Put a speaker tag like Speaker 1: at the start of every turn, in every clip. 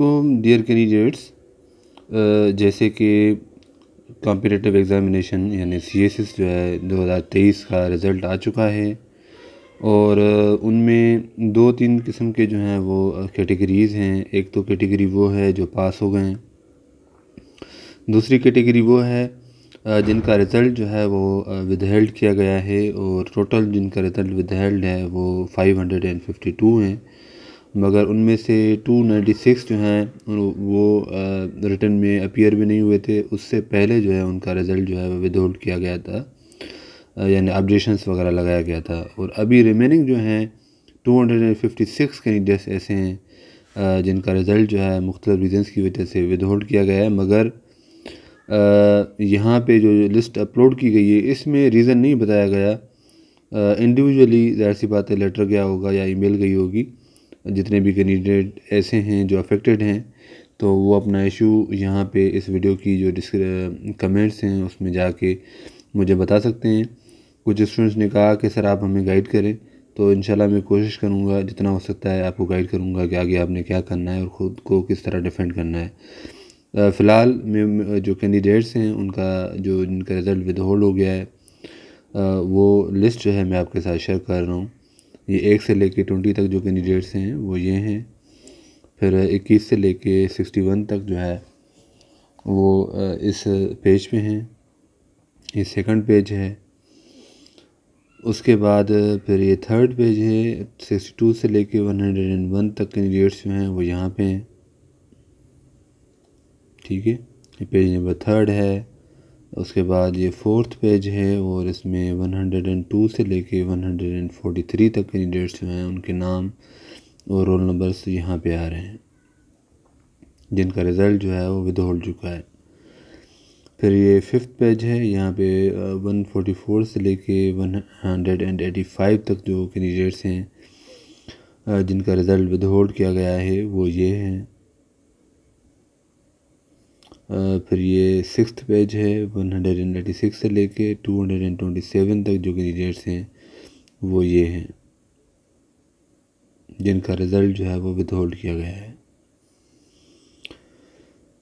Speaker 1: को dear candidates जैसे कि कॉम्पिटेटिव एग्ज़ामिनेशन यानी सी एस एस जो है दो हज़ार तेईस का रिज़ल्ट आ चुका है और उनमें दो तीन किस्म के जो हैं वो कैटेगरीज़ हैं एक तो कैटेगरी वो है जो पास हो गए हैं दूसरी कैटेगरी वो है जिनका रिज़ल्ट जो है वो विदहेल्ड किया गया है और टोटल जिनका रिज़ल्ट विदहेल्ड है वो five hundred and fifty two हैं मगर उनमें से 296 जो हैं वो रिटर्न में अपीयर भी नहीं हुए थे उससे पहले जो है उनका रिज़ल्ट जो है वो होल्ड किया गया था यानी ऑब्जेक्शंस वगैरह लगाया गया था और अभी रिमेनिंग जो हैं 256 कैंडिडेट्स ऐसे हैं जिनका रिज़ल्ट जो है मुख्तलिफ रीजंस की वजह से होल्ड किया गया है मगर यहाँ पे जो लिस्ट अपलोड की गई है इसमें रीज़न नहीं बताया गया इंडिविजुअली ज़ाहिर सी बात है लेटर गया होगा या ईमेल गई होगी जितने भी कैंडिडेट ऐसे हैं जो अफेक्टेड हैं तो वो अपना इशू यहाँ पे इस वीडियो की जो डिस्क कमेंट्स हैं उसमें जाके मुझे बता सकते हैं कुछ स्टूडेंट्स ने कहा कि सर आप हमें गाइड करें तो इन मैं कोशिश करूँगा जितना हो सकता है आपको गाइड करूँगा कि आगे आपने क्या करना है और ख़ुद को किस तरह डिफेंड करना है फ़िलहाल में जो कैंडिडेट्स हैं उनका जो जिनका रिज़ल्ट विद होल्ड हो गया है वो लिस्ट जो है मैं आपके साथ शेयर कर रहा हूँ ये एक से लेके ट्वेंटी तक जो कैंडिडेट्स हैं वो ये हैं फिर इक्कीस से लेके सिक्सटी वन तक जो है वो इस पेज पे हैं ये सेकंड पेज है उसके बाद फिर ये थर्ड पेज है सिक्सटी टू से लेके वन हंड्रेड एंड वन तक कैंडिडेट्स जो हैं वो यहाँ पे हैं ठीक है ये पेज नंबर थर्ड है उसके बाद ये फोर्थ पेज है और इसमें 102 से लेके 143 तक कैंडिडेट्स जो हैं उनके नाम और रोल नंबर्स यहाँ पे आ रहे हैं जिनका रिज़ल्ट जो है वो विद चुका है फिर ये फिफ्थ पेज है यहाँ पे 144 से लेके 185 तक जो कैंडिडेट्स हैं जिनका रिज़ल्ट विद किया गया है वो ये हैं फिर ये सिक्स पेज है one hundred and ninety six से लेके two hundred and twenty seven तक जो कि डेट्स हैं वो ये हैं जिनका रिज़ल्ट जो है वो विद होल्ड किया गया है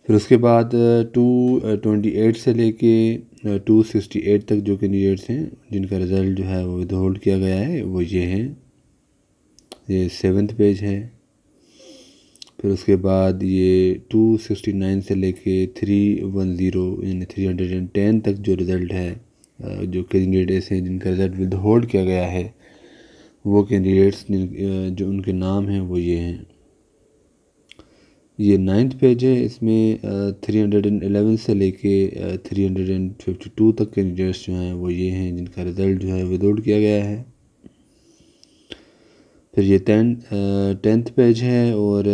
Speaker 1: फिर उसके बाद टू ट्वेंटी एट से लेके टू सिक्सटी एट तक जो कैंडिडेट्स हैं जिनका रिज़ल्ट जो है वो विद होल्ड किया गया है वो ये हैं ये सेवन्थ पेज है फिर उसके बाद ये टू सिक्सटी नाइन से लेके थ्री वन ज़ीरो यानी थ्री हंड्रेड एंड टेन तक जो रिज़ल्ट है जो कैंडिडेट्स हैं जिनका रिज़ल्ट विद होल्ड किया गया है वो कैंडिडेट्स जो उनके नाम हैं वो ये हैं ये नाइन्थ पेज है इसमें थ्री हंड्रेड एंड एलेवन से लेके three hundred and fifty two तक कैंडिडेट्स जो हैं वो ये हैं जिनका रिज़ल्ट जो है विद किया गया है फिर ये टें टेंथ पेज है और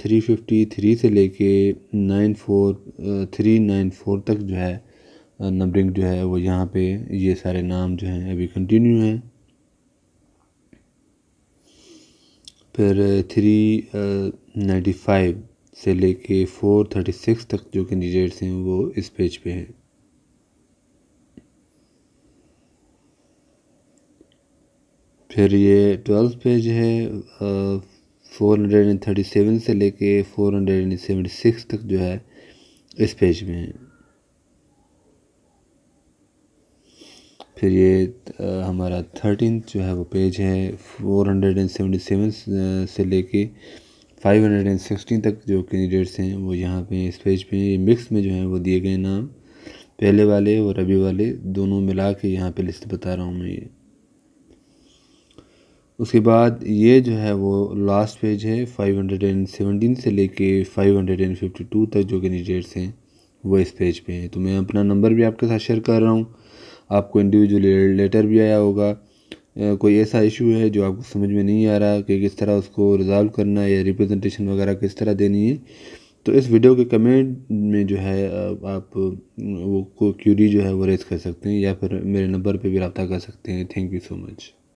Speaker 1: थ्री फिफ्टी थ्री से लेके nine four three nine four तक जो है नंबरिंग जो है वो यहाँ पे ये सारे नाम जो हैं अभी कंटिन्यू हैं फिर थ्री नाइन्टी फाइव से लेके फोर थर्टी सिक्स तक जो कैंडिडेट्स हैं वो इस पेज पे हैं फिर ये ट्वेल्थ पेज है four hundred and thirty seven से लेके four hundred and seventy six तक जो है इस पेज में है फिर ये आ, हमारा थर्टीन जो है वो पेज है four hundred and seventy seven से लेके फाइव हंड्रेड एंड सिक्सटीन तक जो कैंडिडेट्स हैं वो यहाँ पे इस पेज पे ये मिक्स में जो है वो दिए गए नाम पहले वाले और अभी वाले दोनों मिला के यहाँ पे लिस्ट बता रहा हूँ मैं ये उसके बाद ये जो है वो लास्ट पेज है 517 से लेके 552 तक जो कैंडिडेट्स हैं वो इस पेज पे हैं तो मैं अपना नंबर भी आपके साथ शेयर कर रहा हूँ आपको इंडिविजुअल लेटर भी आया होगा कोई ऐसा इशू है जो आपको समझ में नहीं आ रहा कि किस तरह उसको रिज़ॉल्व करना है या रिप्रेजेंटेशन वगैरह किस तरह देनी है तो इस वीडियो के कमेंट में जो है आप वो क्यूरी जो है वो रेज कर सकते हैं या फिर मेरे नंबर पे भी रब्ता कर सकते हैं थैंक यू सो मच